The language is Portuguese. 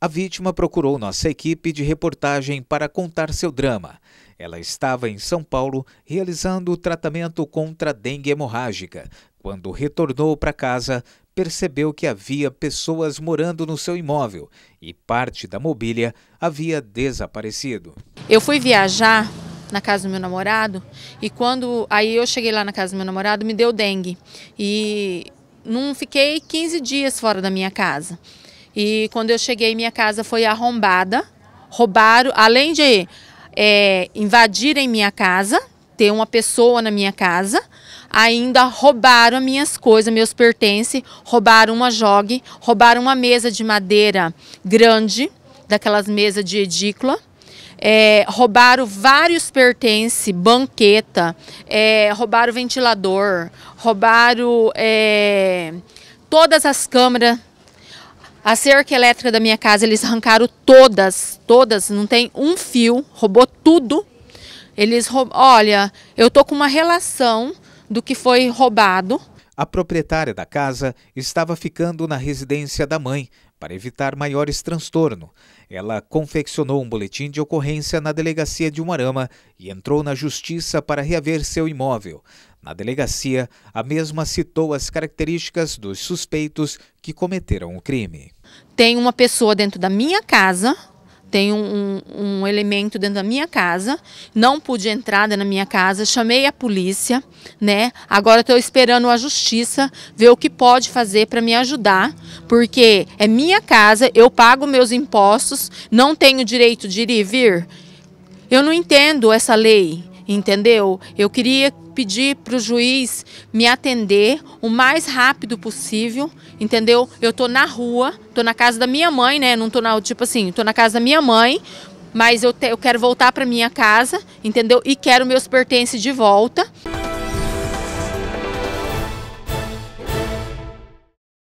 A vítima procurou nossa equipe de reportagem para contar seu drama. Ela estava em São Paulo realizando o tratamento contra dengue hemorrágica. Quando retornou para casa, percebeu que havia pessoas morando no seu imóvel e parte da mobília havia desaparecido. Eu fui viajar na casa do meu namorado e quando aí eu cheguei lá na casa do meu namorado me deu dengue e não fiquei 15 dias fora da minha casa. E quando eu cheguei, minha casa foi arrombada. Roubaram, além de é, invadirem minha casa, ter uma pessoa na minha casa, ainda roubaram minhas coisas, meus pertences, roubaram uma jogue, roubaram uma mesa de madeira grande, daquelas mesas de edícula. É, roubaram vários pertences, banqueta, é, roubaram ventilador, roubaram é, todas as câmeras a cerca elétrica da minha casa, eles arrancaram todas, todas, não tem um fio, roubou tudo. Eles roub... Olha, eu tô com uma relação do que foi roubado. A proprietária da casa estava ficando na residência da mãe para evitar maiores transtornos. Ela confeccionou um boletim de ocorrência na delegacia de Umarama e entrou na justiça para reaver seu imóvel. Na delegacia, a mesma citou as características dos suspeitos que cometeram o crime tem uma pessoa dentro da minha casa, tem um, um, elemento dentro da minha casa, não pude entrar na minha casa, chamei a polícia, né? Agora estou esperando a justiça ver o que pode fazer para me ajudar, porque é minha casa, eu pago meus impostos, não tenho direito de ir e vir. Eu não entendo essa lei entendeu? Eu queria pedir para o juiz me atender o mais rápido possível, entendeu? Eu tô na rua, tô na casa da minha mãe, né? Não tô na, tipo assim, tô na casa da minha mãe, mas eu, te, eu quero voltar para minha casa, entendeu? E quero meus pertences de volta.